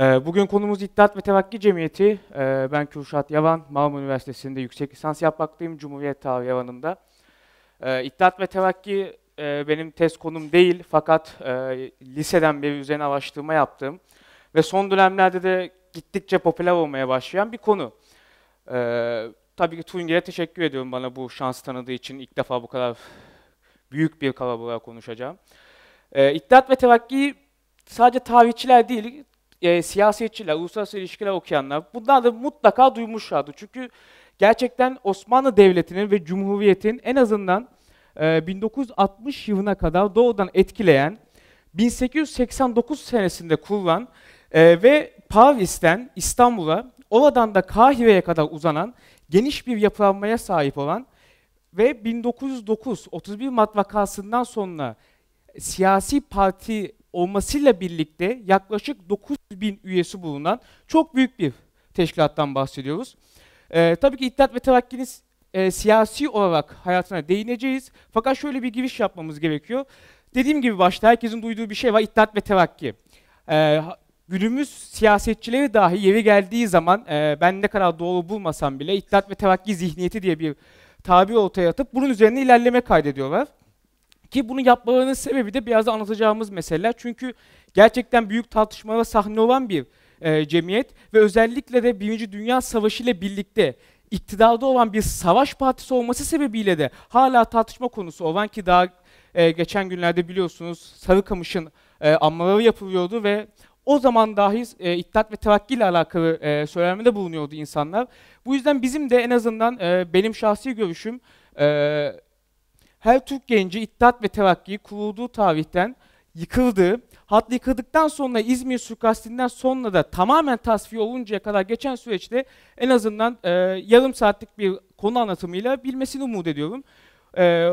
Ee, bugün konumuz İttihat ve Terakki Cemiyeti. Ee, ben Kürşat Yavan, Marmara Üniversitesi'nde yüksek lisans yapmaktayım, Cumhuriyet Tarihi alanında. Ee, İttihat ve Terakki e, benim test konum değil fakat e, liseden beri üzerine araştırma yaptığım ve son dönemlerde de gittikçe popüler olmaya başlayan bir konu. Tabii ki Tunger'e teşekkür ediyorum bana bu şans tanıdığı için. ilk defa bu kadar büyük bir kalabalığa konuşacağım. İttihat ve Terakki'yi sadece tarihçiler değil, e, siyasetçiler, uluslararası ilişkiler okuyanlar bunlar da mutlaka duymuşlardı. Çünkü gerçekten Osmanlı Devleti'nin ve Cumhuriyet'in en azından e, 1960 yılına kadar doğudan etkileyen 1889 senesinde kurulan e, ve Paris'ten İstanbul'a, oradan da Kahire'ye kadar uzanan geniş bir yapılanmaya sahip olan ve 1909 31 Mart vakasından sonra siyasi parti olmasıyla birlikte yaklaşık 9 bin üyesi bulunan çok büyük bir teşkilattan bahsediyoruz. Ee, tabii ki İttihat ve Terakki'nin e, siyasi olarak hayatına değineceğiz. Fakat şöyle bir giriş yapmamız gerekiyor. Dediğim gibi başta herkesin duyduğu bir şey var İttihat ve Terakki. Ee, günümüz siyasetçileri dahi yeri geldiği zaman e, ben ne kadar doğru bulmasam bile İttihat ve Terakki zihniyeti diye bir tabi ortaya atıp bunun üzerine ilerleme kaydediyorlar. Ki bunu yapmalarının sebebi de biraz anlatacağımız meseleler. Çünkü gerçekten büyük tartışmalara sahne olan bir e, cemiyet ve özellikle de Birinci Dünya Savaşı ile birlikte iktidarda olan bir savaş partisi olması sebebiyle de hala tartışma konusu olan ki daha e, geçen günlerde biliyorsunuz Sarıkamış'ın e, anmaları yapılıyordu ve o zaman dahi e, İttihat ve Terakki ile alakalı e, söylemde bulunuyordu insanlar. Bu yüzden bizim de en azından e, benim şahsi görüşüm e, her Türk genci İttihat ve Terakki'yi kurulduğu tarihten yıkıldı. Hatta yıkıldıktan sonra İzmir suikastinden sonra da tamamen tasfiye oluncaya kadar geçen süreçte en azından e, yarım saatlik bir konu anlatımıyla bilmesini umut ediyorum. E,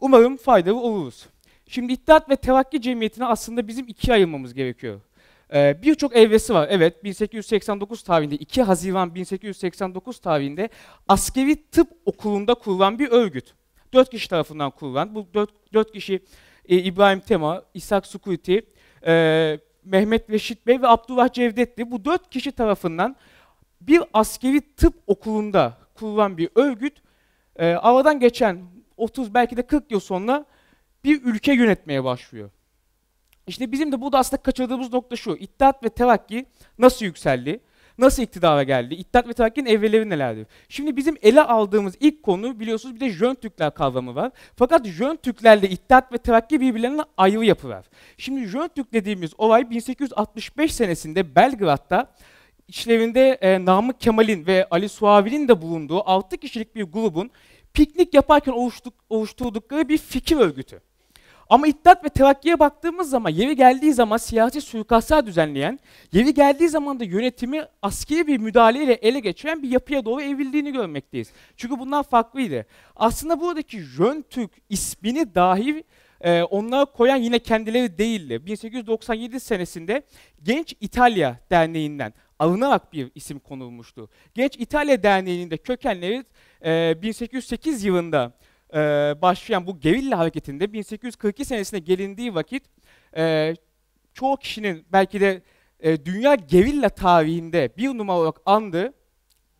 umarım faydalı oluruz. Şimdi İttihat ve Terakki cemiyetine aslında bizim ikiye ayırmamız gerekiyor. Ee, Birçok evresi var. Evet 1889 tarihinde 2 Haziran 1889 tarihinde askeri tıp okulunda kurulan bir örgüt dört kişi tarafından kurulan, bu dört, dört kişi e, İbrahim Tema, İshak Sukuti, e, Mehmet Reşit Bey ve Abdullah Cevdetti. bu dört kişi tarafından bir askeri tıp okulunda kurulan bir örgüt e, aradan geçen 30 belki de 40 yıl sonra bir ülke yönetmeye başlıyor. İşte bizim de burada aslında kaçırdığımız nokta şu. İttihat ve Terakki nasıl yükseldi? nasıl iktidara geldi? İttihat ve Terakki'nin evreleri nelerdir? Şimdi bizim ele aldığımız ilk konu biliyorsunuz bir de Jön Türkler kavramı var. Fakat Jön Türklerle İttihat ve Terakki birbirlerine ayrı yapılar. Şimdi Jön Türk dediğimiz olay 1865 senesinde Belgrad'da içlerinde e, Namık Kemal'in ve Ali Suavi'nin de bulunduğu 6 kişilik bir grubun piknik yaparken oluştuk, oluşturdukları bir fikir örgütü. Ama İttihat ve Terakki'ye baktığımız zaman yeri geldiği zaman siyasi suikastlar düzenleyen, yeri geldiği zaman da yönetimi askeri bir müdahaleyle ele geçiren bir yapıya doğru evrildiğini görmekteyiz. Çünkü bunlar farklıydı. Aslında buradaki Jön Türk ismini dahi e, onlara koyan yine kendileri değildi. 1897 senesinde Genç İtalya Derneği'nden alınarak bir isim konulmuştu. Genç İtalya Derneği'nin de kökenleri e, 1808 yılında e, başlayan bu gevilla hareketinde 1842 senesine gelindiği vakit e, çoğu kişinin belki de e, dünya gevilla tarihinde bir numara olarak andığı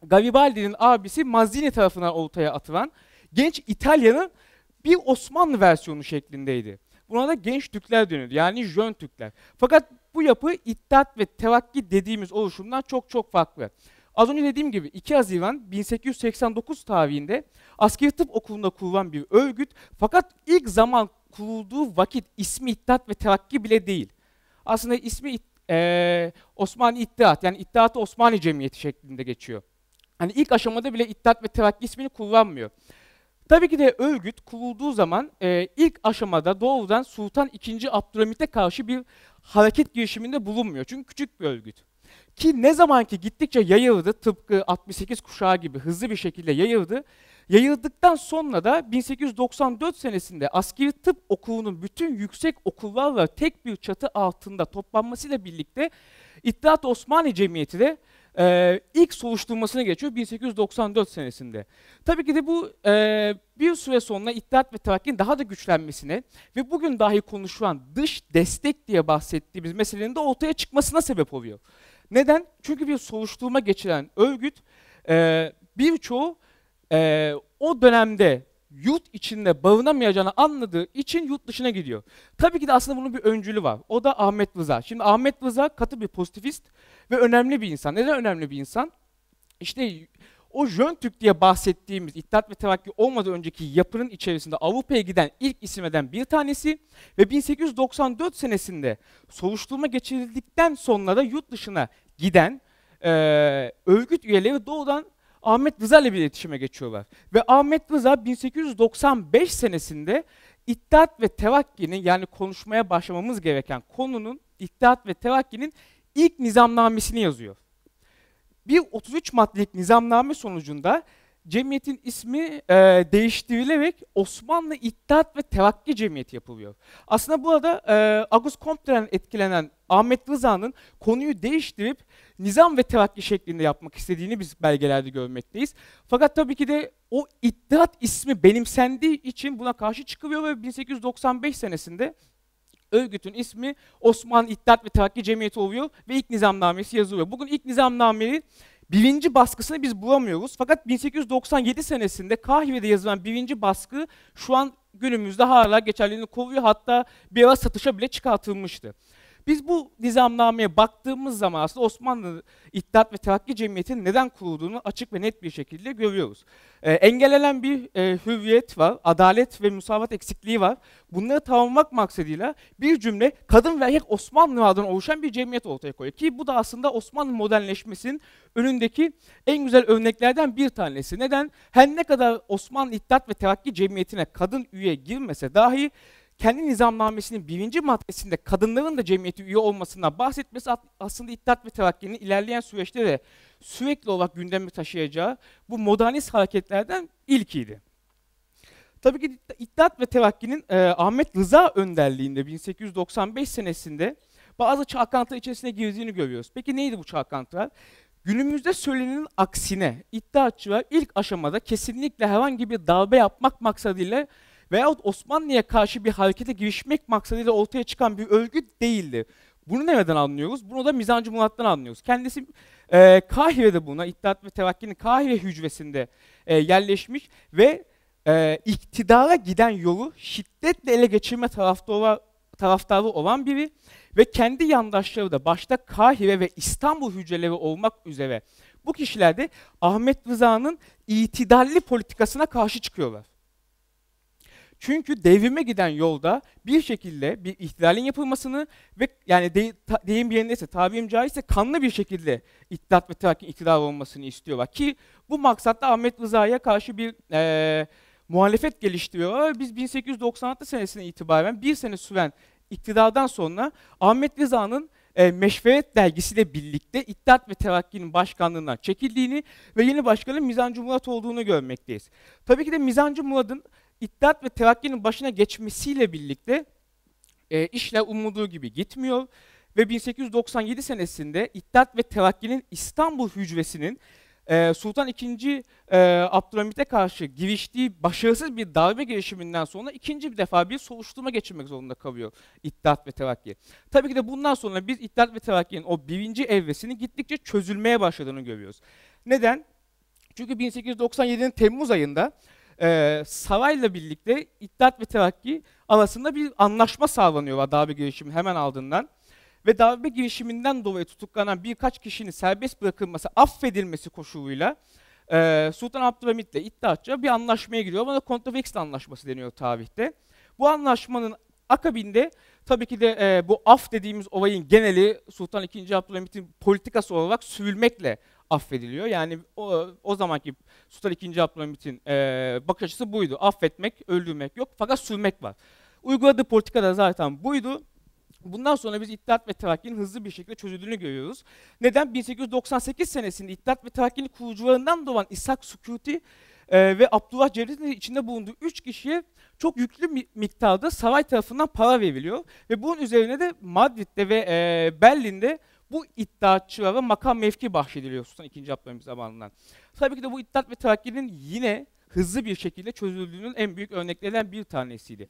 Garibaldi'nin abisi Mazzini tarafından ortaya atılan genç İtalya'nın bir Osmanlı versiyonu şeklindeydi. Buna da genç Türkler dönüyordu. Yani Jön Türkler. Fakat bu yapı İttihat ve Terakki dediğimiz oluşumdan çok çok farklı. Az önce dediğim gibi 2 Haziran 1889 tarihinde askeri tıp okulunda kurulan bir örgüt fakat ilk zaman kurulduğu vakit ismi İttihat ve Terakki bile değil. Aslında ismi e, Osmanlı İttihat yani İttihat Osmanlı Cemiyeti şeklinde geçiyor. Hani ilk aşamada bile İttihat ve Terakki ismini kullanmıyor. Tabii ki de örgüt kurulduğu zaman e, ilk aşamada doğrudan Sultan II. Abdülhamit'e karşı bir hareket girişiminde bulunmuyor. Çünkü küçük bir örgüt. Ki ne zaman ki gittikçe yayıldı, tıpkı 68 kuşağı gibi hızlı bir şekilde yayıldı. Yayıldıktan sonra da 1894 senesinde askeri tıp okulunun bütün yüksek okullarla tek bir çatı altında toplanmasıyla birlikte İttihat Osmanlı Cemiyeti de e, ilk soruşturmasına geçiyor 1894 senesinde. Tabii ki de bu e, bir süre sonra İttihat ve Terakki'nin daha da güçlenmesine ve bugün dahi konuşulan dış destek diye bahsettiğimiz meselenin de ortaya çıkmasına sebep oluyor. Neden? Çünkü bir soruşturma geçiren örgüt e, birçoğu e, o dönemde yurt içinde barınamayacağını anladığı için yurt dışına gidiyor. Tabii ki de aslında bunun bir öncülü var. O da Ahmet Rıza. Şimdi Ahmet Rıza katı bir pozitivist ve önemli bir insan. Neden önemli bir insan? İşte o Jön Türk diye bahsettiğimiz İttihat ve Terakki olmadan önceki yapının içerisinde Avrupa'ya giden ilk isimeden bir tanesi ve 1894 senesinde soruşturma geçirildikten sonra da yurt dışına giden e, örgüt üyeleri doğrudan Ahmet Rıza ile bir iletişime geçiyorlar. Ve Ahmet Rıza 1895 senesinde İttihat ve Terakki'nin yani konuşmaya başlamamız gereken konunun İttihat ve Terakki'nin ilk nizamnamesini yazıyor. Bir 33 maddelik nizamname sonucunda cemiyetin ismi e, değiştirilerek Osmanlı İttihat ve Terakki Cemiyeti yapılıyor. Aslında burada e, Agus Comte'den etkilenen Ahmet Rıza'nın konuyu değiştirip nizam ve terakki şeklinde yapmak istediğini biz belgelerde görmekteyiz. Fakat tabii ki de o İttihat ismi benimsendiği için buna karşı çıkılıyor ve 1895 senesinde örgütün ismi Osmanlı İttihat ve Terakki Cemiyeti oluyor ve ilk nizamnamesi yazılıyor. Bugün ilk nizamnamenin birinci baskısını biz bulamıyoruz. Fakat 1897 senesinde Kahire'de yazılan birinci baskı şu an günümüzde hala geçerliliğini koruyor. Hatta bir ara satışa bile çıkartılmıştı. Biz bu nizamnameye baktığımız zaman aslında Osmanlı İttihat ve Terakki Cemiyeti'nin neden kurulduğunu açık ve net bir şekilde görüyoruz. Ee, engellenen bir e, hürriyet var, adalet ve müsavat eksikliği var. Bunları tamamlamak maksadıyla bir cümle kadın ve erkek Osmanlı adına oluşan bir cemiyet ortaya koyuyor. Ki bu da aslında Osmanlı modernleşmesinin önündeki en güzel örneklerden bir tanesi. Neden? Her ne kadar Osmanlı İttihat ve Terakki Cemiyeti'ne kadın üye girmese dahi kendi nizamnamesinin birinci maddesinde kadınların da cemiyeti üye olmasına bahsetmesi aslında İttihat ve Terakki'nin ilerleyen süreçte de sürekli olarak gündeme taşıyacağı bu modernist hareketlerden ilkiydi. Tabii ki İttihat ve Terakki'nin e, Ahmet Rıza önderliğinde 1895 senesinde bazı çalkantılar içerisine girdiğini görüyoruz. Peki neydi bu çalkantılar? Günümüzde söylenenin aksine iddiaçılar ilk aşamada kesinlikle herhangi bir darbe yapmak maksadıyla veyahut Osmanlı'ya karşı bir harekete girişmek maksadıyla ortaya çıkan bir örgüt değildi. Bunu nereden anlıyoruz? Bunu da Mizancı Murat'tan anlıyoruz. Kendisi e, Kahire'de buna, İttihat ve Terakki'nin Kahire hücresinde e, yerleşmiş ve e, iktidara giden yolu şiddetle ele geçirme taraftarı, taraftarı olan biri ve kendi yandaşları da başta Kahire ve İstanbul hücreleri olmak üzere bu kişiler de Ahmet Rıza'nın itidalli politikasına karşı çıkıyorlar. Çünkü devrime giden yolda bir şekilde bir ihtilalin yapılmasını ve yani de, ta, deyim bir yerindeyse tabirim caizse kanlı bir şekilde iddiat ve terakkin iktidar olmasını istiyorlar. Ki bu maksatla Ahmet Rıza'ya karşı bir e, muhalefet geliştiriyorlar. Biz 1896 senesine itibaren bir sene süren iktidardan sonra Ahmet Rıza'nın e, Meşveret dergisiyle birlikte İttihat ve Terakki'nin başkanlığından çekildiğini ve yeni başkanın Mizancı Murat olduğunu görmekteyiz. Tabii ki de Mizancı Murat'ın İttihat ve Terakki'nin başına geçmesiyle birlikte e, işler umulduğu gibi gitmiyor ve 1897 senesinde İttihat ve Terakki'nin İstanbul hücresinin e, Sultan II. E, Abdülhamit'e karşı giriştiği başarısız bir darbe girişiminden sonra ikinci bir defa bir soruşturma geçirmek zorunda kalıyor İttihat ve Terakki. Tabii ki de bundan sonra biz İttihat ve Terakki'nin o birinci evresinin gittikçe çözülmeye başladığını görüyoruz. Neden? Çünkü 1897'nin Temmuz ayında e, sarayla birlikte İttihat ve Terakki arasında bir anlaşma sağlanıyor var darbe girişimi hemen ardından. Ve darbe girişiminden dolayı tutuklanan birkaç kişinin serbest bırakılması, affedilmesi koşuluyla e, Sultan Abdülhamit ile İttihatçı bir anlaşmaya giriyor. Buna Kontravext Anlaşması deniyor tarihte. Bu anlaşmanın akabinde tabii ki de e, bu af dediğimiz olayın geneli Sultan II. Abdülhamit'in politikası olarak sürülmekle affediliyor. Yani o, o zamanki Sultan II. Abdülhamit'in e, bakış açısı buydu. Affetmek, öldürmek yok fakat sürmek var. Uyguladığı politika da zaten buydu. Bundan sonra biz İttihat ve Terakki'nin hızlı bir şekilde çözüldüğünü görüyoruz. Neden? 1898 senesinde İttihat ve Terakki'nin kurucularından doğan İshak Sukuti e, ve Abdullah Cevdet'in içinde bulunduğu üç kişiye çok yüklü miktarda saray tarafından para veriliyor. Ve bunun üzerine de Madrid'de ve e, Berlin'de bu iddiatçılara makam mevki bahşediliyor Sultan 2. Abdülhamit zamanından. Tabii ki de bu iddiat ve terakkinin yine hızlı bir şekilde çözüldüğünün en büyük örneklerinden bir tanesiydi.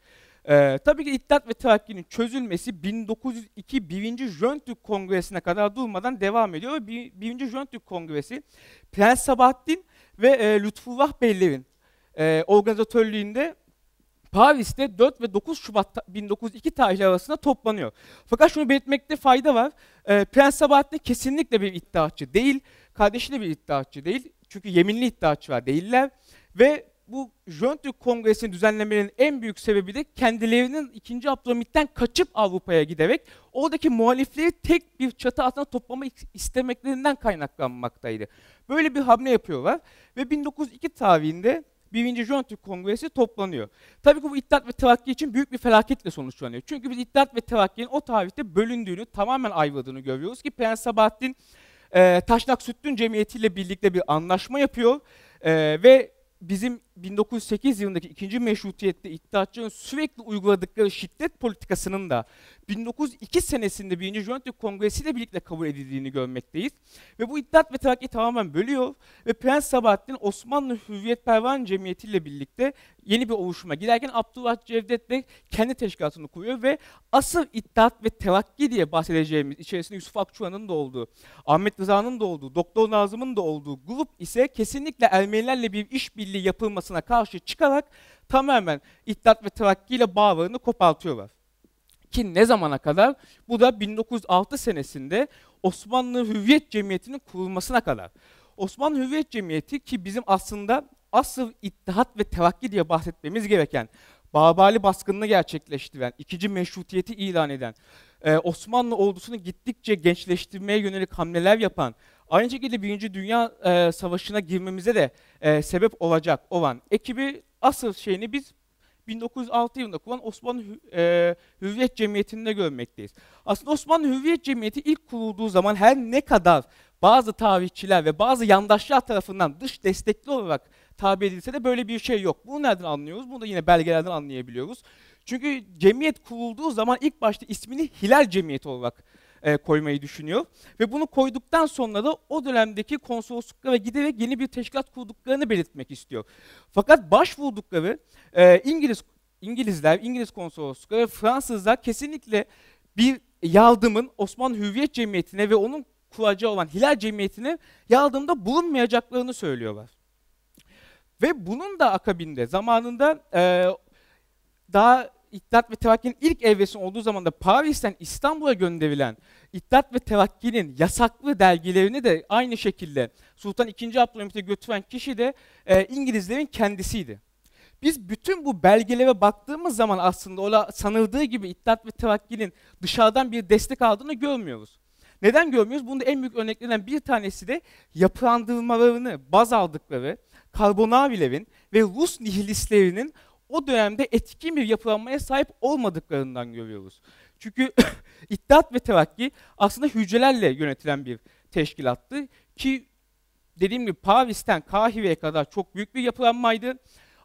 Ee, tabii ki iddiat ve terakkinin çözülmesi 1902 1. Jöntürk Kongresi'ne kadar durmadan devam ediyor. ve 1. Jöntürk Kongresi Prens Sabahattin ve e, Lütfullah Beylerin e, organizatörlüğünde Paris'te 4 ve 9 Şubat 1902 tarihleri arasında toplanıyor. Fakat şunu belirtmekte fayda var. E, Prens Sabahattin kesinlikle bir iddiaçı değil. Kardeşi de bir iddiaçı değil. Çünkü yeminli var değiller. Ve bu Jön Türk Kongresi'ni düzenlemenin en büyük sebebi de kendilerinin 2. Abdülhamit'ten kaçıp Avrupa'ya giderek oradaki muhalifleri tek bir çatı altına toplama istemeklerinden kaynaklanmaktaydı. Böyle bir hamle yapıyorlar ve 1902 tarihinde 1. Jön Türk Kongresi toplanıyor. Tabii ki bu İttihat ve Terakki için büyük bir felaketle sonuçlanıyor. Çünkü biz İttihat ve Terakki'nin o tarihte bölündüğünü, tamamen ayrıldığını görüyoruz ki Prens Sabahattin e, Taşnak Sütlün Cemiyeti ile birlikte bir anlaşma yapıyor e, ve bizim 1908 yılındaki ikinci meşrutiyette iddiatçıların sürekli uyguladıkları şiddet politikasının da 1902 senesinde 1. Jöntik Kongresi ile birlikte kabul edildiğini görmekteyiz. Ve bu iddiat ve terakki tamamen bölüyor ve Prens Sabahattin Osmanlı Hürriyetpervan Cemiyeti ile birlikte yeni bir oluşuma giderken Abdullah Cevdet de kendi teşkilatını kuruyor ve asıl iddiat ve terakki diye bahsedeceğimiz içerisinde Yusuf Akçuan'ın da olduğu, Ahmet Rıza'nın da olduğu, Doktor Nazım'ın da olduğu grup ise kesinlikle Ermenilerle bir işbirliği yapılması baskısına karşı çıkarak tamamen İttihat ve Terakki ile bağlarını kopartıyorlar. Ki ne zamana kadar? Bu da 1906 senesinde Osmanlı Hürriyet Cemiyeti'nin kurulmasına kadar. Osmanlı Hürriyet Cemiyeti ki bizim aslında asıl İttihat ve Terakki diye bahsetmemiz gereken Babali baskınını gerçekleştiren, ikinci meşrutiyeti ilan eden, e, Osmanlı ordusunu gittikçe gençleştirmeye yönelik hamleler yapan, Aynı şekilde Birinci Dünya e, Savaşı'na girmemize de e, sebep olacak olan ekibi asıl şeyini biz 1906 yılında kurulan Osmanlı e, Hürriyet Cemiyeti'nde görmekteyiz. Aslında Osmanlı Hürriyet Cemiyeti ilk kurulduğu zaman her ne kadar bazı tarihçiler ve bazı yandaşlar tarafından dış destekli olarak tabi edilse de böyle bir şey yok. Bunu nereden anlıyoruz? Bunu da yine belgelerden anlayabiliyoruz. Çünkü cemiyet kurulduğu zaman ilk başta ismini Hilal Cemiyeti olarak e, koymayı düşünüyor. Ve bunu koyduktan sonra da o dönemdeki konsolosluklara giderek yeni bir teşkilat kurduklarını belirtmek istiyor. Fakat başvurdukları e, İngiliz İngilizler, İngiliz konsoloslukları ve Fransızlar kesinlikle bir yardımın Osmanlı Hürriyet Cemiyeti'ne ve onun kuracağı olan Hilal Cemiyeti'ne yardımda bulunmayacaklarını söylüyorlar. Ve bunun da akabinde zamanında e, daha İttihat ve Terakki'nin ilk evresi olduğu zaman da Paris'ten İstanbul'a gönderilen İttihat ve Terakki'nin yasaklı dergilerini de aynı şekilde Sultan II. Abdülhamit'e götüren kişi de e, İngilizlerin kendisiydi. Biz bütün bu belgelere baktığımız zaman aslında ola sanıldığı gibi İttihat ve Terakki'nin dışarıdan bir destek aldığını görmüyoruz. Neden görmüyoruz? Bunun en büyük örneklerinden bir tanesi de yapılandırmalarını baz aldıkları Karbonavilerin ve Rus nihilistlerinin o dönemde etkin bir yapılanmaya sahip olmadıklarından görüyoruz. Çünkü İttihat ve Terakki aslında hücrelerle yönetilen bir teşkilattı ki dediğim gibi Paris'ten Kahire'ye kadar çok büyük bir yapılanmaydı.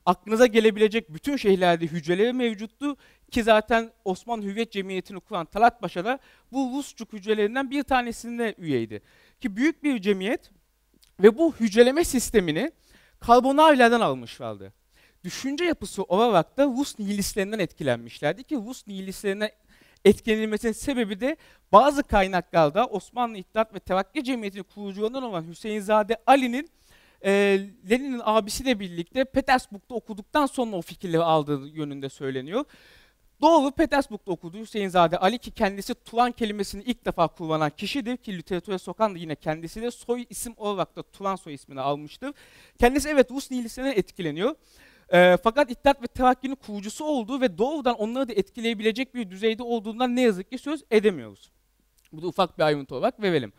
Aklınıza gelebilecek bütün şehirlerde hücreleri mevcuttu ki zaten Osmanlı Hüviyet Cemiyeti'ni kuran Talat Paşa da bu Rusçuk hücrelerinden bir tanesinde üyeydi. Ki büyük bir cemiyet ve bu hücreleme sistemini Carbonari'lerden almışlardı düşünce yapısı olarak da Rus nihilistlerinden etkilenmişlerdi ki Rus nihilistlerinden etkilenilmesinin sebebi de bazı kaynaklarda Osmanlı İttihat ve Terakki Cemiyeti'nin kurucularından olan Hüseyin Zade Ali'nin e, Lenin'in abisiyle birlikte Petersburg'da okuduktan sonra o fikirleri aldığı yönünde söyleniyor. Doğru Petersburg'da okudu Hüseyin Zade Ali ki kendisi Turan kelimesini ilk defa kullanan kişidir ki literatüre sokan da yine kendisi de soy isim olarak da Turan soy ismini almıştır. Kendisi evet Rus nihilistlerinden etkileniyor. E, fakat İttihat ve Terakki'nin kurucusu olduğu ve doğrudan onları da etkileyebilecek bir düzeyde olduğundan ne yazık ki söz edemiyoruz. Bu da ufak bir ayrıntı olarak verelim.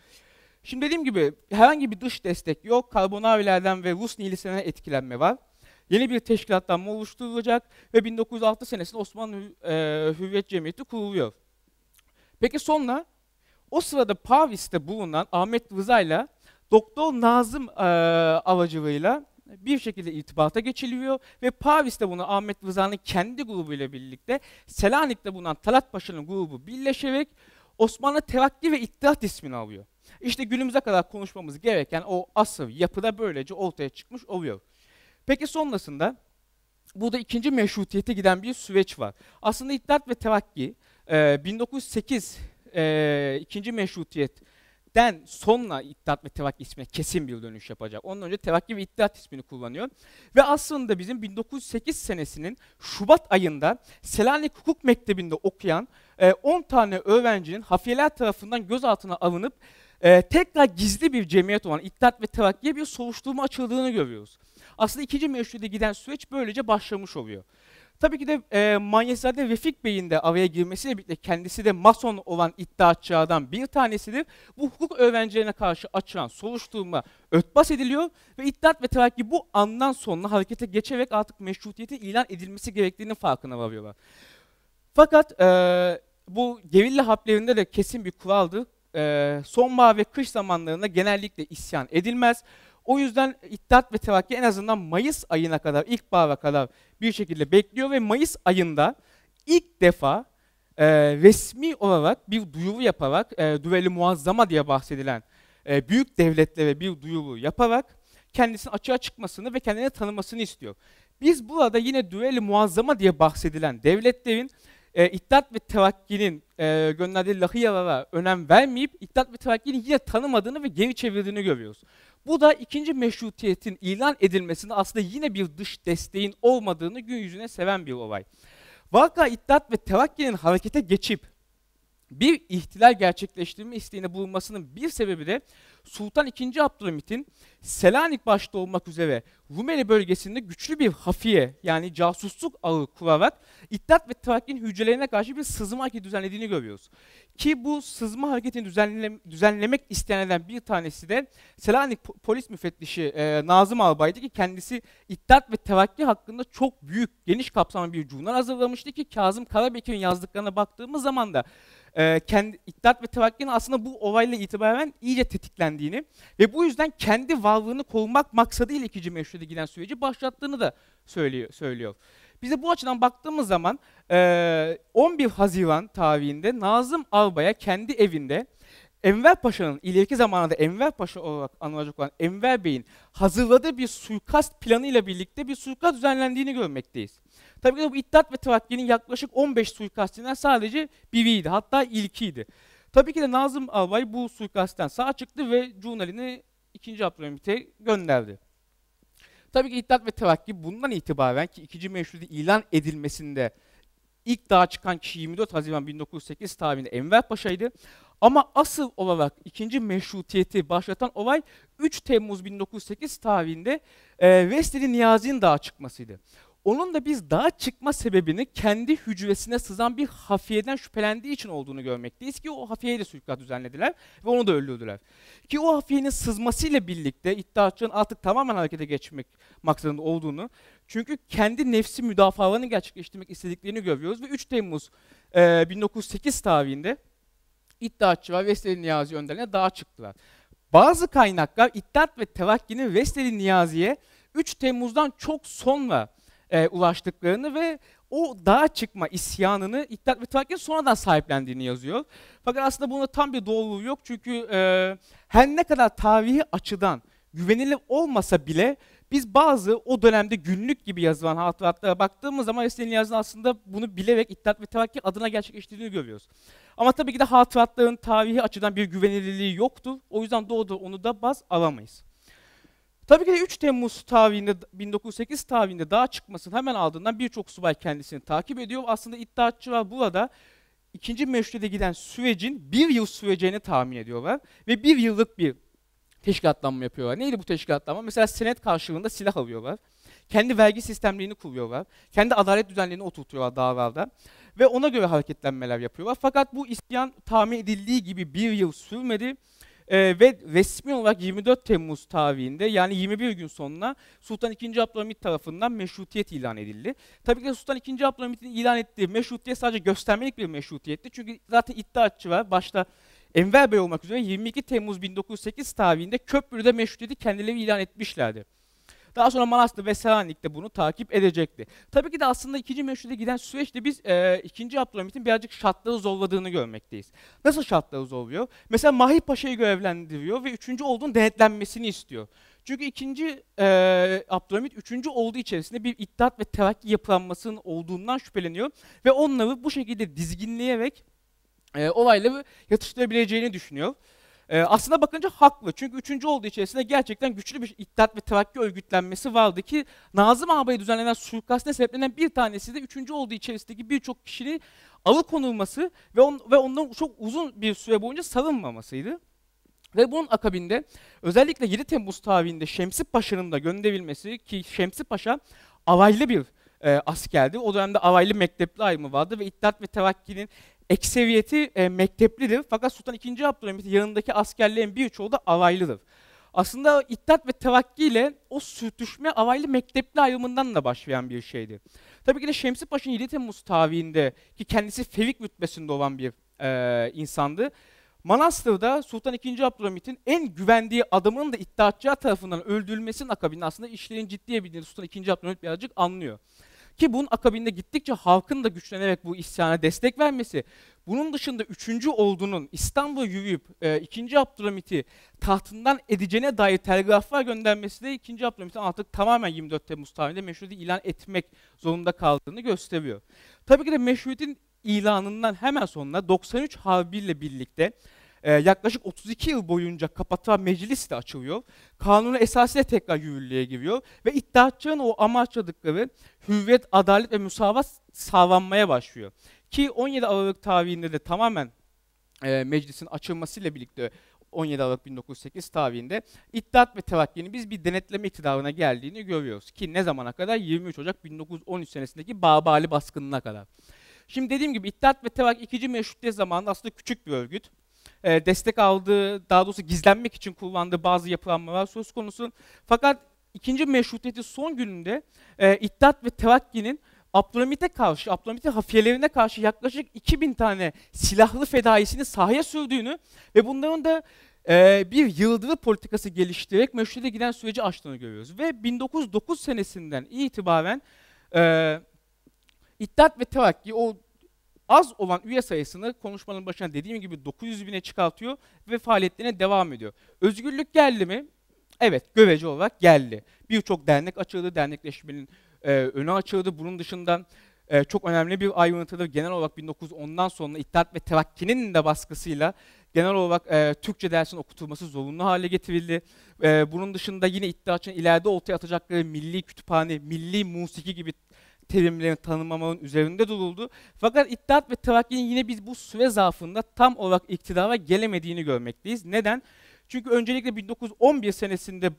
Şimdi dediğim gibi herhangi bir dış destek yok. Karbonavilerden ve Rus nihilistlerine etkilenme var. Yeni bir teşkilatlanma oluşturulacak ve 1906 senesinde Osmanlı e, Hürriyet Cemiyeti kuruluyor. Peki sonra o sırada Pavis'te bulunan Ahmet Rıza ile Doktor Nazım e, aracılığıyla bir şekilde irtibata geçiliyor ve Pavis'te bunu Ahmet Rıza'nın kendi grubuyla birlikte Selanik'te bulunan Talat Paşa'nın grubu birleşerek Osmanlı Terakki ve İttihat ismini alıyor. İşte günümüze kadar konuşmamız gereken o asıl yapıda böylece ortaya çıkmış oluyor. Peki sonrasında burada ikinci meşrutiyete giden bir süreç var. Aslında İttihat ve Terakki 1908 ikinci meşrutiyet den sonra iddiat ve tevakki ismine kesin bir dönüş yapacak. Ondan önce tevakki ve iddiat ismini kullanıyor. Ve aslında bizim 1908 senesinin Şubat ayında Selanik Hukuk Mektebi'nde okuyan 10 e, tane öğrencinin hafiyeler tarafından gözaltına alınıp e, tekrar gizli bir cemiyet olan İttihat ve Terakki'ye bir soruşturma açıldığını görüyoruz. Aslında ikinci meşrude giden süreç böylece başlamış oluyor. Tabii ki de e, Manyezade Refik Bey'in de araya girmesiyle birlikte kendisi de mason olan iddiaçılardan bir tanesidir. Bu hukuk öğrencilerine karşı açılan soruşturma örtbas ediliyor ve İttihat ve Terakki bu andan sonra harekete geçerek artık meşrutiyeti ilan edilmesi gerektiğini farkına varıyorlar. Fakat e, bu gerilla haplerinde de kesin bir kuraldır. E, sonbahar ve kış zamanlarında genellikle isyan edilmez. O yüzden İttihat ve tevakki en azından Mayıs ayına kadar, ilk ilkbahara kadar bir şekilde bekliyor ve Mayıs ayında ilk defa e, resmi olarak bir duyuru yaparak, e, düveli muazzama diye bahsedilen e, büyük devletlere bir duyuru yaparak kendisinin açığa çıkmasını ve kendini tanımasını istiyor. Biz burada yine düveli muazzama diye bahsedilen devletlerin e, İttihat ve tevakkinin e, gönderdiği lahiyalara önem vermeyip İttihat ve tevakkinin yine tanımadığını ve geri çevirdiğini görüyoruz. Bu da ikinci meşrutiyetin ilan edilmesinde aslında yine bir dış desteğin olmadığını gün yüzüne seven bir olay. Vaka İttihat ve Terakki'nin harekete geçip bir ihtilal gerçekleştirme isteğine bulunmasının bir sebebi de Sultan II. Abdülhamit'in Selanik başta olmak üzere Rumeli bölgesinde güçlü bir hafiye yani casusluk ağı kurarak İttihat ve Terakki'nin hücrelerine karşı bir sızma hareketi düzenlediğini görüyoruz. Ki bu sızma hareketini düzenle, düzenlemek istenenden bir tanesi de Selanik polis müfettişi e, Nazım Albay'dı ki kendisi İttihat ve Terakki hakkında çok büyük, geniş kapsamlı bir cümle hazırlamıştı ki Kazım Karabekir'in yazdıklarına baktığımız zaman da e, kendi, İttihat ve Terakki'nin aslında bu olayla itibaren iyice tetiklendiğini ve bu yüzden kendi varlığını korumak maksadıyla ikinci meşrude giden süreci başlattığını da söylüyor. söylüyor. Bize bu açıdan baktığımız zaman e, 11 Haziran tarihinde Nazım Arbay'a kendi evinde Enver Paşa'nın ileriki zamanında Enver Paşa olarak anılacak olan Enver Bey'in hazırladığı bir suikast planıyla birlikte bir suikast düzenlendiğini görmekteyiz. Tabii ki de bu İttihat ve tevakkinin yaklaşık 15 suikastinden sadece biriydi. Hatta ilkiydi. Tabii ki de Nazım Albay bu suikastten sağ çıktı ve Cunali'ni 2. Abdülhamit'e gönderdi. Tabii ki İttihat ve Terakki bundan itibaren ki 2. Meşrut'u ilan edilmesinde ilk dağa çıkan kişi 24 Haziran 1908 tarihinde Enver Paşa'ydı. Ama asıl olarak ikinci meşrutiyeti başlatan olay 3 Temmuz 1908 tarihinde e, Vesteli Niyazi'nin dağa çıkmasıydı. Onun da biz dağa çıkma sebebini kendi hücresine sızan bir hafiyeden şüphelendiği için olduğunu görmekteyiz ki o hafiyeye de suikast düzenlediler ve onu da öldürdüler. Ki o hafiyenin sızmasıyla birlikte iddiaçının artık tamamen harekete geçmek maksadında olduğunu çünkü kendi nefsi müdafalarını gerçekleştirmek istediklerini görüyoruz ve 3 Temmuz e, 1908 tarihinde iddiaçılar Veseli Niyazi önderine dağa çıktılar. Bazı kaynaklar İttihat ve Terakki'nin Veseli Niyazi'ye 3 Temmuz'dan çok sonra e, ulaştıklarını ve o dağa çıkma isyanını İttihat ve Terakki'nin sonradan sahiplendiğini yazıyor. Fakat aslında bunun tam bir doğruluğu yok çünkü e, her ne kadar tarihi açıdan güvenilir olmasa bile biz bazı o dönemde günlük gibi yazılan hatıratlara baktığımız zaman Esen'in yazdığı aslında bunu bilerek İttihat ve Terakki adına gerçekleştirdiğini görüyoruz. Ama tabii ki de hatıratların tarihi açıdan bir güvenilirliği yoktu, O yüzden doğrudur onu da baz alamayız. Tabii ki de 3 Temmuz tavinde 1908 tavinde dağa çıkmasının hemen ardından birçok subay kendisini takip ediyor. Aslında iddiatçılar burada ikinci meşrutiyete giden sürecin bir yıl süreceğini tahmin ediyorlar ve bir yıllık bir teşkilatlanma yapıyorlar. Neydi bu teşkilatlanma? Mesela senet karşılığında silah alıyorlar. Kendi vergi sistemlerini kuruyorlar. Kendi adalet düzenlerini oturtuyorlar dağlarda. Ve ona göre hareketlenmeler yapıyorlar. Fakat bu isyan tahmin edildiği gibi bir yıl sürmedi. E, ve resmi olarak 24 Temmuz tarihinde yani 21 gün sonuna Sultan II. Abdülhamit tarafından meşrutiyet ilan edildi. Tabii ki Sultan II. Abdülhamit'in ilan ettiği meşrutiyet sadece göstermelik bir meşrutiyetti. Çünkü zaten iddiaçı var. Başta Enver Bey olmak üzere 22 Temmuz 1908 tarihinde Köprülü'de meşrutiyeti kendileri ilan etmişlerdi. Daha sonra Manastır ve Selanik de bunu takip edecekti. Tabii ki de aslında 2. Meşrut'e giden süreçte biz e, 2. Abdülhamit'in birazcık şartları zorladığını görmekteyiz. Nasıl şartları zorluyor? Mesela Mahir Paşa'yı görevlendiriyor ve 3. oğlunun denetlenmesini istiyor. Çünkü 2. E, Abdülhamit 3. oğlu içerisinde bir iddiat ve terakki yapılanmasının olduğundan şüpheleniyor ve onları bu şekilde dizginleyerek e, olayları yatıştırabileceğini düşünüyor. E, aslında bakınca haklı. Çünkü üçüncü olduğu içerisinde gerçekten güçlü bir iddiat ve terakki örgütlenmesi vardı ki Nazım Ağabey'e düzenlenen suikastine sebeplenen bir tanesi de üçüncü olduğu içerisindeki birçok kişinin alıkonulması ve, on, ve ondan çok uzun bir süre boyunca savunmamasıydı Ve bunun akabinde özellikle 7 Temmuz tarihinde Şemsi Paşa'nın da gönderilmesi ki Şemsi Paşa avaylı bir e, askerdi. O dönemde avaylı mektepli ayımı vardı ve İttihat ve Terakki'nin Ekseviyeti e, mekteplidir fakat Sultan II. Abdülhamit'in yanındaki askerlerin birçoğu da avaylıdır. Aslında İttihat ve Terakki ile o sürtüşme avaylı mektepli ayrımından da başlayan bir şeydi. Tabii ki de Şemsi Paşa'nın 7 Temmuz tavihinde ki kendisi Fevik rütbesinde olan bir e, insandı. Manastır'da Sultan II. Abdülhamit'in en güvendiği adamının da iddiatçılar tarafından öldürülmesinin akabinde aslında işlerin ciddiye bildiğini Sultan II. Abdülhamit birazcık anlıyor. Ki bunun akabinde gittikçe halkın da güçlenerek bu isyana destek vermesi, bunun dışında üçüncü Ordu'nun İstanbul yürüyüp e, 2. Abdülhamit'i tahtından edeceğine dair telgraflar göndermesi de ikinci Abdülhamit'in artık tamamen 24 Temmuz tarihinde meşruiyeti ilan etmek zorunda kaldığını gösteriyor. Tabii ki de meşruiyetin ilanından hemen sonra 93 Harbi birlikte e, yaklaşık 32 yıl boyunca kapatılan meclis de açılıyor. kanunu esasıyla tekrar yürürlüğe giriyor ve iddiatçının o amaçladıkları hürriyet, adalet ve müsavat sağlanmaya başlıyor. Ki 17 Aralık tarihinde de tamamen e, meclisin açılmasıyla birlikte 17 Aralık 1908 tarihinde İttihat ve Terakki'nin biz bir denetleme iktidarına geldiğini görüyoruz. Ki ne zamana kadar? 23 Ocak 1913 senesindeki Babali baskınına kadar. Şimdi dediğim gibi İttihat ve Terakki ikinci meşrutiyet zamanında aslında küçük bir örgüt e, destek aldığı, daha doğrusu gizlenmek için kullandığı bazı yapılanmalar söz konusu. Fakat ikinci meşrutiyeti son gününde e, İttihat ve Terakki'nin Abdülhamit'e karşı, Abdülhamit'in hafiyelerine karşı yaklaşık 2000 tane silahlı fedaisini sahaya sürdüğünü ve bunların da e, bir yıldırı politikası geliştirerek meşrutiyete giden süreci açtığını görüyoruz. Ve 1909 senesinden itibaren e, İttihat ve Terakki o az olan üye sayısını konuşmanın başına dediğim gibi 900 bine çıkartıyor ve faaliyetlerine devam ediyor. Özgürlük geldi mi? Evet, göveci olarak geldi. Birçok dernek açıldı, dernekleşmenin e, önü açıldı. Bunun dışında e, çok önemli bir ay Genel olarak 1910'dan sonra İttihat ve Terakki'nin de baskısıyla genel olarak e, Türkçe dersin okutulması zorunlu hale getirildi. E, bunun dışında yine İttihatçı'nın ileride ortaya atacakları milli kütüphane, milli musiki gibi terimlerini tanımlamanın üzerinde duruldu. Fakat İttihat ve Terakki'nin yine biz bu süre zarfında tam olarak iktidara gelemediğini görmekteyiz. Neden? Çünkü öncelikle 1911 senesinde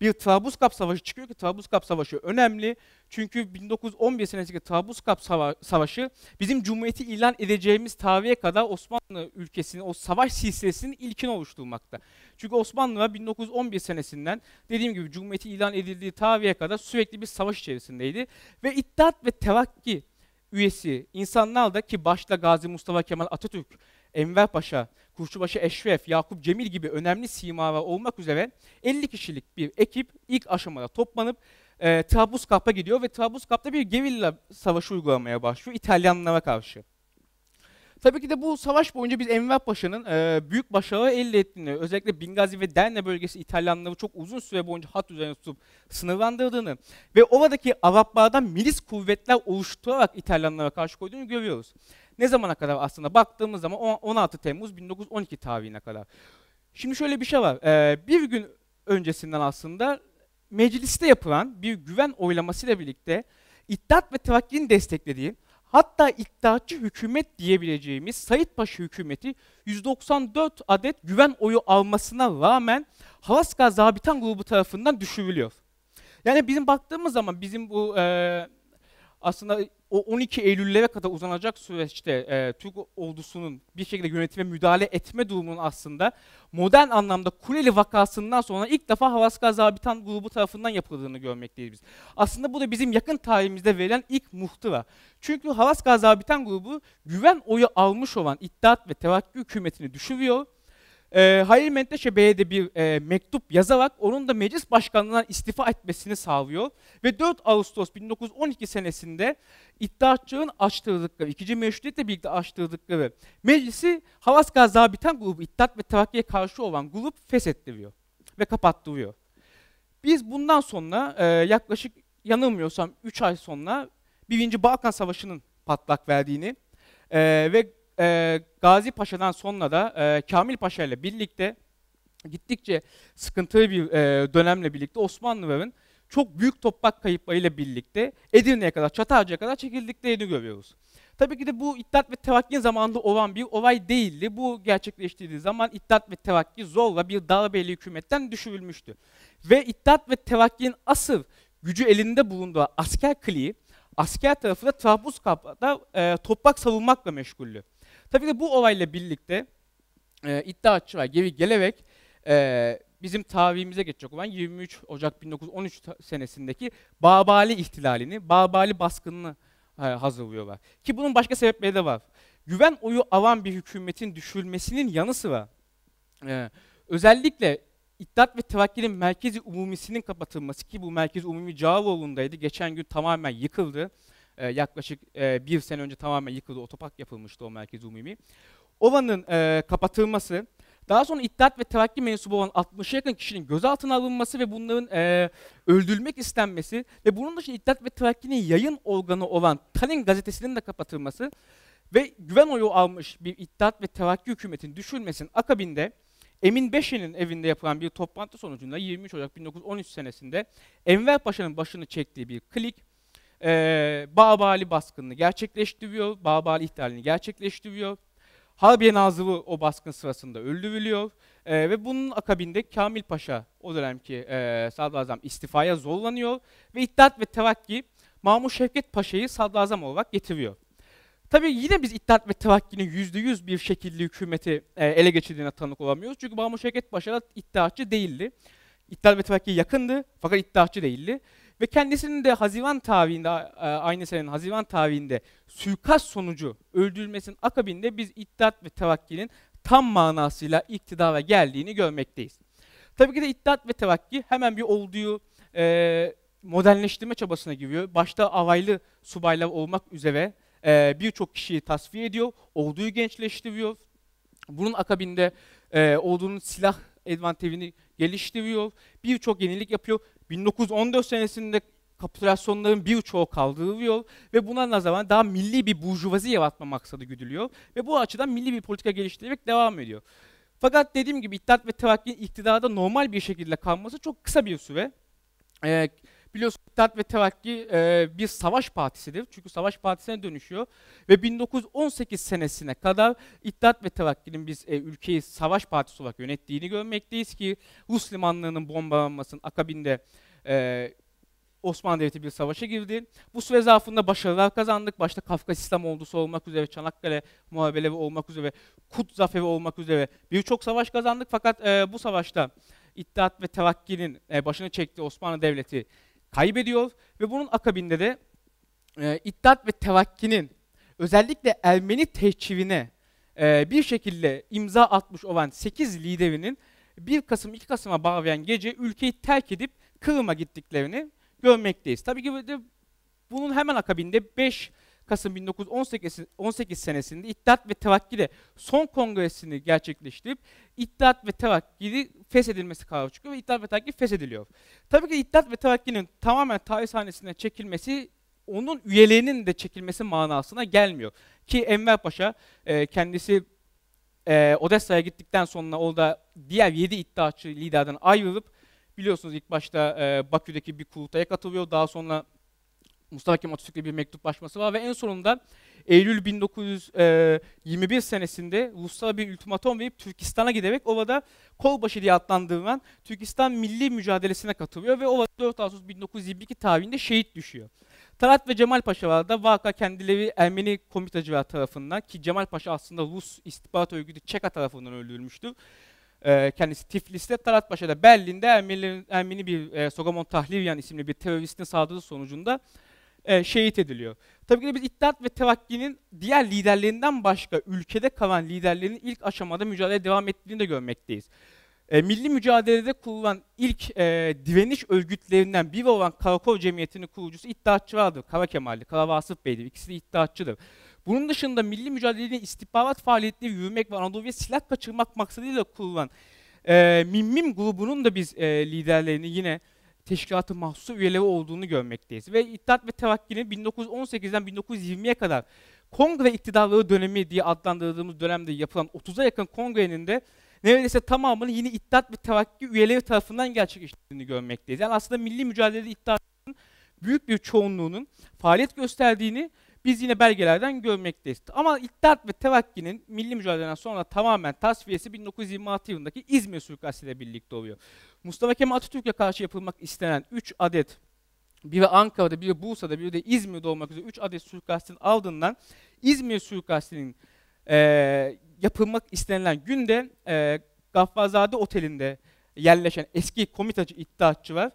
bir Trabluskap Savaşı çıkıyor ki Trabluskap Savaşı önemli. Çünkü 1911 senesindeki Trabluskap Savaşı bizim Cumhuriyeti ilan edeceğimiz tarihe kadar Osmanlı ülkesinin o savaş silsilesinin ilkini oluşturmakta. Çünkü Osmanlı 1911 senesinden dediğim gibi Cumhuriyeti ilan edildiği tarihe kadar sürekli bir savaş içerisindeydi. Ve İttihat ve Terakki üyesi insanlar da ki başta Gazi Mustafa Kemal Atatürk, Enver Paşa, Kurşubaşı Eşref, Yakup Cemil gibi önemli simalar olmak üzere 50 kişilik bir ekip ilk aşamada toplanıp e, Trabluskap'a gidiyor ve Trabluskap'ta bir gerilla savaşı uygulamaya başlıyor İtalyanlara karşı. Tabii ki de bu savaş boyunca biz Enver Paşa'nın e, büyük başarı elde ettiğini, özellikle Bingazi ve Derne bölgesi İtalyanları çok uzun süre boyunca hat üzerine tutup sınırlandırdığını ve oradaki Araplardan milis kuvvetler oluşturarak İtalyanlara karşı koyduğunu görüyoruz. Ne zamana kadar aslında baktığımız zaman 16 Temmuz 1912 tarihine kadar. Şimdi şöyle bir şey var. Ee, bir gün öncesinden aslında mecliste yapılan bir güven oylamasıyla birlikte İttihat ve Terakki'nin desteklediği hatta iddiatçı hükümet diyebileceğimiz Sayit Paşa hükümeti 194 adet güven oyu almasına rağmen Havaska Zabitan grubu tarafından düşürülüyor. Yani bizim baktığımız zaman bizim bu e, aslında o 12 Eylül'lere kadar uzanacak süreçte e, Türk ordusunun bir şekilde yönetime müdahale etme durumunun aslında modern anlamda Kuleli vakasından sonra ilk defa Havaskar Zabitan grubu tarafından yapıldığını görmekteyiz biz. Aslında bu da bizim yakın tarihimizde verilen ilk muhtıra. Çünkü Havaskar Zabitan grubu güven oyu almış olan İttihat ve Terakki hükümetini düşürüyor e, Halil Menteşe Bey'e de bir e, mektup yazarak onun da meclis başkanlığından istifa etmesini sağlıyor. Ve 4 Ağustos 1912 senesinde iddiatçılığın açtırdıkları, ikinci meşrutiyetle birlikte açtırdıkları meclisi Havaskar Zabitan grubu İttihat ve Terakki'ye karşı olan grup feshettiriyor ve kapattırıyor. Biz bundan sonra e, yaklaşık yanılmıyorsam 3 ay sonra 1. Balkan Savaşı'nın patlak verdiğini e, ve e, Gazi Paşa'dan sonra da e, Kamil Paşa ile birlikte gittikçe sıkıntılı bir e, dönemle birlikte Osmanlıların çok büyük toprak kayıplarıyla birlikte Edirne'ye kadar, Çatalca'ya kadar çekildiklerini görüyoruz. Tabii ki de bu İttihat ve Terakki'nin zamanında olan bir olay değildi. Bu gerçekleştiği zaman İttihat ve Terakki zorla bir darbeli hükümetten düşürülmüştü. Ve İttihat ve Terakki'nin asıl gücü elinde bulunduğu asker kliği, asker tarafı da Trablusgarp'ta e, toprak savunmakla meşguldü. Tabii ki bu olayla birlikte e, iddiaçı var. Gevi e, bizim tarihimize geçecek olan 23 Ocak 1913 senesindeki Babali ihtilalini, Babali baskınını e, hazırlıyorlar. Ki bunun başka sebepleri de var. Güven oyu alan bir hükümetin düşürülmesinin yanı sıra e, özellikle İttihat ve Terakki'nin merkezi umumisinin kapatılması ki bu merkez umumi Cağaloğlu'ndaydı. Geçen gün tamamen yıkıldı e, yaklaşık e, bir sene önce tamamen yıkıldı. Otopark yapılmıştı o merkez umumi. Ovanın e, kapatılması, daha sonra İttihat ve Terakki mensubu olan 60'a yakın kişinin gözaltına alınması ve bunların e, öldürülmek istenmesi ve bunun dışında İttihat ve Terakki'nin yayın organı olan Tanin gazetesinin de kapatılması ve güven oyu almış bir İttihat ve Terakki hükümetin düşülmesinin akabinde Emin Beşe'nin evinde yapılan bir toplantı sonucunda 23 Ocak 1913 senesinde Enver Paşa'nın başını çektiği bir klik e, Babali baskınını gerçekleştiriyor, Bağbali ihtilalini gerçekleştiriyor. Harbiye Nazırı o baskın sırasında öldürülüyor e, ve bunun akabinde Kamil Paşa o dönemki e, sadrazam istifaya zorlanıyor ve İttihat ve Terakki Mahmut Şevket Paşa'yı sadrazam olarak getiriyor. Tabii yine biz İttihat ve Terakki'nin %100 bir şekilde hükümeti e, ele geçirdiğine tanık olamıyoruz. Çünkü Mahmut Şevket Paşa da iddiatçı değildi. İttihat ve Terakki'ye yakındı fakat iddiatçı değildi. Ve kendisinin de Haziran tarihinde, e, aynı senenin Haziran tarihinde suikast sonucu öldürülmesinin akabinde biz İttihat ve Terakki'nin tam manasıyla iktidara geldiğini görmekteyiz. Tabii ki de İttihat ve Terakki hemen bir olduğu e, modernleştirme çabasına giriyor. Başta avaylı subaylar olmak üzere e, birçok kişiyi tasfiye ediyor, olduğu gençleştiriyor. Bunun akabinde e, ordunun silah envanterini geliştiriyor, birçok yenilik yapıyor 1914 senesinde kapitülasyonların birçoğu kaldırılıyor ve buna nazaran daha milli bir burjuvazi yaratma maksadı güdülüyor ve bu açıdan milli bir politika geliştirmek devam ediyor. Fakat dediğim gibi İttihat ve Terakki'nin iktidarda normal bir şekilde kalması çok kısa bir süre. Ee, Biliyorsunuz İttihat ve Terakki e, bir savaş partisidir. Çünkü savaş partisine dönüşüyor. Ve 1918 senesine kadar İttihat ve Terakki'nin biz e, ülkeyi savaş partisi olarak yönettiğini görmekteyiz ki Rus limanlarının bombalanmasının akabinde e, Osmanlı Devleti bir savaşa girdi. Bu süre zarfında başarılar kazandık. Başta Kafkas İslam ordusu olmak üzere, Çanakkale muharebeleri olmak üzere, Kut zaferi olmak üzere birçok savaş kazandık. Fakat e, bu savaşta İttihat ve Terakki'nin e, başını çektiği Osmanlı Devleti kaybediyor ve bunun akabinde de e, İttihat ve Tevakki'nin özellikle Ermeni tehcivine e, bir şekilde imza atmış olan 8 liderinin 1 Kasım 2 Kasım'a bağlayan gece ülkeyi terk edip Kırım'a gittiklerini görmekteyiz. Tabii ki bunun hemen akabinde 5 Kasım 1918 18 senesinde İttihat ve Tevakkili son kongresini gerçekleştirip İttihat ve Tevakkili feshedilmesi kararı çıkıyor ve İttihat ve Tevakkili feshediliyor. Tabii ki İttihat ve Tevakkili'nin tamamen tarih sahnesine çekilmesi onun üyelerinin de çekilmesi manasına gelmiyor. Ki Enver Paşa e, kendisi e, Odessa'ya gittikten sonra orada diğer 7 iddiaçı liderden ayrılıp biliyorsunuz ilk başta e, Bakü'deki bir kurultaya katılıyor. Daha sonra Mustafa Kemal Atatürk'le bir mektuplaşması var ve en sonunda Eylül 1921 e, senesinde Ruslara bir ultimatom verip Türkistan'a giderek orada Kolbaşı diye adlandırılan Türkistan Milli Mücadelesi'ne katılıyor ve orada 4 Ağustos 1922 tarihinde şehit düşüyor. Talat ve Cemal Paşalar da vaka kendileri Ermeni komitacılar tarafından ki Cemal Paşa aslında Rus istihbarat örgütü Çeka tarafından öldürülmüştür. E, kendisi Tiflis'te, Talat da Berlin'de Ermeni, Ermeni bir e, Sogomon Tahlivyan isimli bir teröristin saldırı sonucunda e, şehit ediliyor. Tabii ki de biz İttihat ve Terakki'nin diğer liderlerinden başka ülkede kalan liderlerinin ilk aşamada mücadele devam ettiğini de görmekteyiz. E, milli mücadelede kurulan ilk e, direniş örgütlerinden biri olan Karakol Cemiyeti'nin kurucusu iddiatçılardır. Kara Kemal'di, Kara Vasıf Beydi. İkisi de iddiatçıdır. Bunun dışında milli mücadelede istihbarat faaliyetleri yürümek ve Anadolu'ya silah kaçırmak maksadıyla kurulan e, Mimmim grubunun da biz e, liderlerini yine teşkilatı mahsus üyeleri olduğunu görmekteyiz. Ve İttihat ve Terakki'nin 1918'den 1920'ye kadar kongre iktidarları dönemi diye adlandırdığımız dönemde yapılan 30'a yakın kongrenin de neredeyse tamamını yine İttihat ve Terakki üyeleri tarafından gerçekleştiğini görmekteyiz. Yani aslında milli mücadelede İttihat'ın büyük bir çoğunluğunun faaliyet gösterdiğini biz yine belgelerden görmekteyiz. Ama İttihat ve tevakkinin milli mücadeleden sonra tamamen tasfiyesi 1926 yılındaki İzmir suikastıyla birlikte oluyor. Mustafa Kemal Atatürk'e karşı yapılmak istenen 3 adet biri Ankara'da, biri Bursa'da, biri de İzmir'de olmak üzere 3 adet suikastın ardından İzmir suikastinin e, yapılmak istenilen günde e, Gaffazade Oteli'nde yerleşen eski komitacı var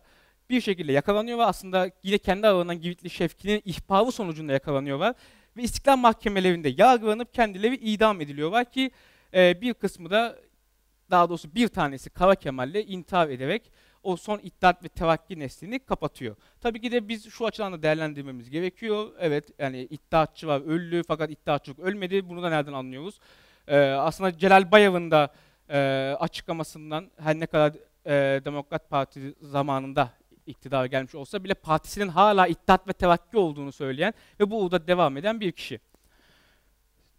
bir şekilde yakalanıyor ve Aslında yine kendi aralarından Givitli Şefki'nin ihbarı sonucunda yakalanıyorlar. Ve istiklal mahkemelerinde yargılanıp kendileri idam ediliyorlar ki e, bir kısmı da daha doğrusu bir tanesi Kara Kemal'le intihar ederek o son iddiat ve terakki neslini kapatıyor. Tabii ki de biz şu açıdan da değerlendirmemiz gerekiyor. Evet yani iddiatçı var öldü fakat iddiatçılık ölmedi. Bunu da nereden anlıyoruz? Ee, aslında Celal Bayar'ın da e, açıklamasından her ne kadar e, Demokrat Parti zamanında iktidara gelmiş olsa bile partisinin hala iddiat ve terakki olduğunu söyleyen ve bu uğurda devam eden bir kişi.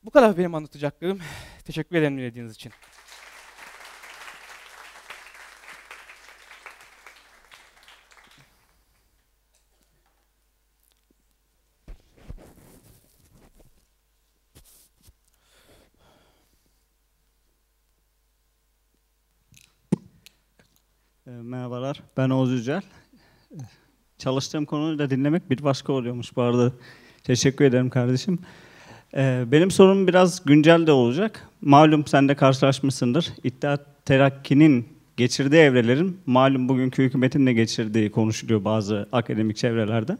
Bu kadar benim anlatacaklarım. Teşekkür ederim dinlediğiniz için. Ee, merhabalar, ben Oğuz Yücel çalıştığım konuyu da dinlemek bir başka oluyormuş bu arada. Teşekkür ederim kardeşim. Ee, benim sorum biraz güncel de olacak. Malum sen de karşılaşmışsındır. İttihat Terakki'nin geçirdiği evrelerin malum bugünkü hükümetin de geçirdiği konuşuluyor bazı akademik çevrelerde.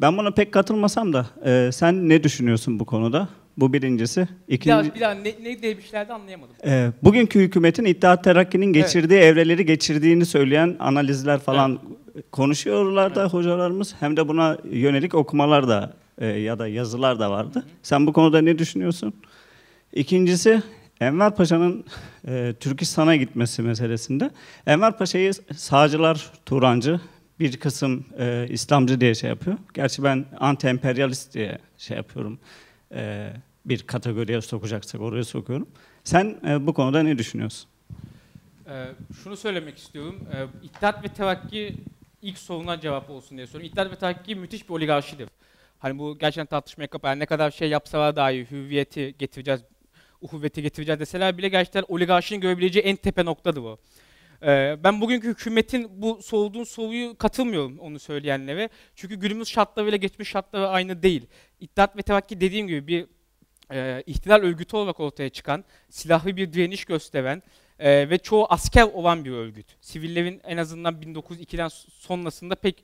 Ben buna pek katılmasam da e, sen ne düşünüyorsun bu konuda? Bu birincisi. İkinci, bir daha, bir daha ne, ne demişlerdi anlayamadım. E, bugünkü hükümetin İttihat Terakki'nin geçirdiği evet. evreleri geçirdiğini söyleyen analizler falan evet. konuşuyorlar da evet. hocalarımız. Hem de buna yönelik okumalar da e, ya da yazılar da vardı. Hı. Sen bu konuda ne düşünüyorsun? İkincisi Enver Paşa'nın e, Türkistan'a gitmesi meselesinde. Enver Paşa'yı sağcılar Turancı, bir kısım e, İslamcı diye şey yapıyor. Gerçi ben anti-emperyalist diye şey yapıyorum. E, bir kategoriye sokacaksak oraya sokuyorum. Sen e, bu konuda ne düşünüyorsun? Ee, şunu söylemek istiyorum. Ee, İttihat ve Terakki ilk soruna cevap olsun diye soruyorum. İttihat ve Terakki müthiş bir oligarşidir. Hani bu gerçekten tartışmaya kapalı. Yani ne kadar şey yapsalar dahi hüviyeti getireceğiz, uhuvveti getireceğiz deseler bile gerçekten oligarşinin görebileceği en tepe noktadır bu. Ee, ben bugünkü hükümetin bu sorduğun soruyu katılmıyorum onu söyleyenlere. Çünkü günümüz şartlarıyla geçmiş şartları aynı değil. İttihat ve Terakki dediğim gibi bir e, ihtilal örgütü olarak ortaya çıkan, silahlı bir direniş gösteren e, ve çoğu asker olan bir örgüt. Sivillerin en azından 1902'den sonrasında pek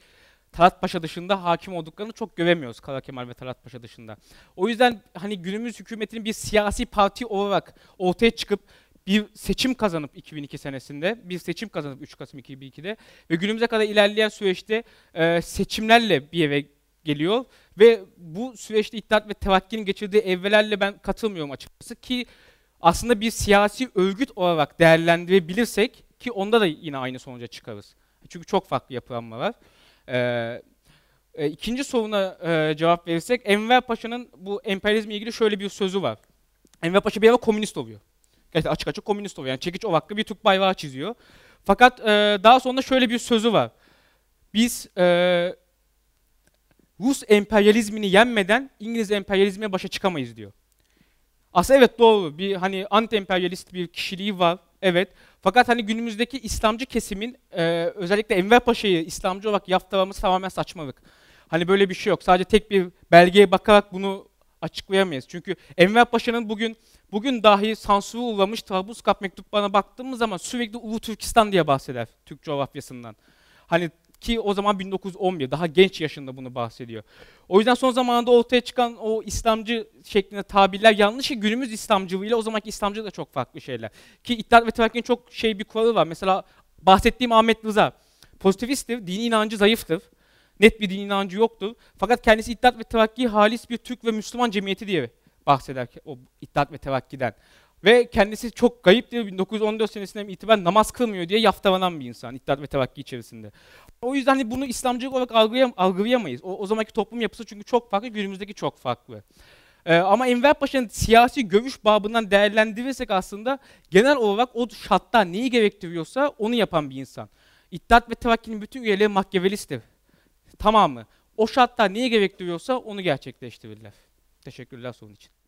Talat Paşa dışında hakim olduklarını çok göremiyoruz Kara Kemal ve Talat Paşa dışında. O yüzden hani günümüz hükümetinin bir siyasi parti olarak ortaya çıkıp bir seçim kazanıp 2002 senesinde, bir seçim kazanıp 3 Kasım 2002'de ve günümüze kadar ilerleyen süreçte e, seçimlerle bir eve geliyor. Ve bu süreçte İttihat ve Terakki'nin geçirdiği evvelerle ben katılmıyorum açıkçası ki aslında bir siyasi örgüt olarak değerlendirebilirsek ki onda da yine aynı sonuca çıkarız. Çünkü çok farklı yapılanma var. Ee, e, ikinci soruna e, cevap verirsek Enver Paşa'nın bu emperyalizmle ilgili şöyle bir sözü var. Enver Paşa bir ara komünist oluyor. Gerçekten açık açık komünist oluyor. Yani çekiç ovaklı bir Türk bayrağı çiziyor. Fakat e, daha sonra şöyle bir sözü var. Biz e, Rus emperyalizmini yenmeden İngiliz emperyalizmine başa çıkamayız diyor. Aslında evet doğru bir hani anti emperyalist bir kişiliği var. Evet. Fakat hani günümüzdeki İslamcı kesimin e, özellikle Enver Paşa'yı İslamcı olarak yaftalaması tamamen saçmalık. Hani böyle bir şey yok. Sadece tek bir belgeye bakarak bunu açıklayamayız. Çünkü Enver Paşa'nın bugün bugün dahi sansürü uğramış Trabzonspor mektuplarına baktığımız zaman sürekli Ulu Türkistan diye bahseder Türk coğrafyasından. Hani ki o zaman 1911 daha genç yaşında bunu bahsediyor. O yüzden son zamanında ortaya çıkan o İslamcı şeklinde tabirler yanlış ki günümüz İslamcılığıyla o zamanki İslamcı da çok farklı şeyler. Ki İttihat ve Terakki'nin çok şey bir kuralı var. Mesela bahsettiğim Ahmet Rıza pozitivisttir, dini inancı zayıftır. Net bir din inancı yoktur. Fakat kendisi İttihat ve Terakki halis bir Türk ve Müslüman cemiyeti diye bahseder o İttihat ve Terakki'den. Ve kendisi çok kayıp diye 1914 senesinden itibaren namaz kılmıyor diye yaftalanan bir insan İttihat ve Terakki içerisinde. O yüzden hani bunu İslamcı olarak algılayam algılayamayız. O, o zamanki toplum yapısı çünkü çok farklı, günümüzdeki çok farklı. Ee, ama Enver Paşa'nın siyasi gömüş babından değerlendirirsek aslında genel olarak o şartta neyi gerektiriyorsa onu yapan bir insan. İttihat ve Terakki'nin bütün üyeleri makyavelistir. Tamamı. O şartta neyi gerektiriyorsa onu gerçekleştirirler. Teşekkürler sorun için.